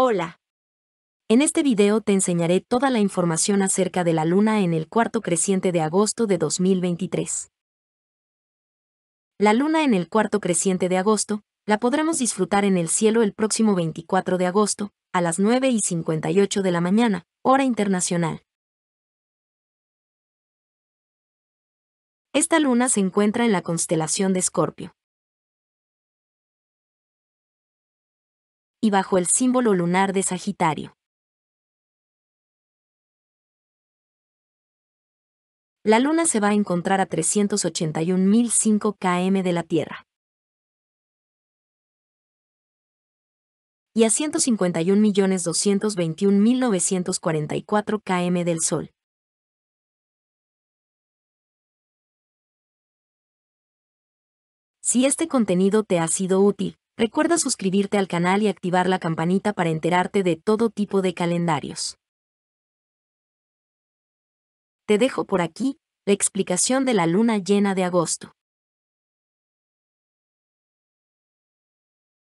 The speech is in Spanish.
Hola. En este video te enseñaré toda la información acerca de la luna en el cuarto creciente de agosto de 2023. La luna en el cuarto creciente de agosto la podremos disfrutar en el cielo el próximo 24 de agosto, a las 9 y 58 de la mañana, hora internacional. Esta luna se encuentra en la constelación de Escorpio. y bajo el símbolo lunar de Sagitario. La Luna se va a encontrar a 381.005 km de la Tierra. y a 151.221.944 km del Sol. Si este contenido te ha sido útil, Recuerda suscribirte al canal y activar la campanita para enterarte de todo tipo de calendarios. Te dejo por aquí la explicación de la luna llena de agosto.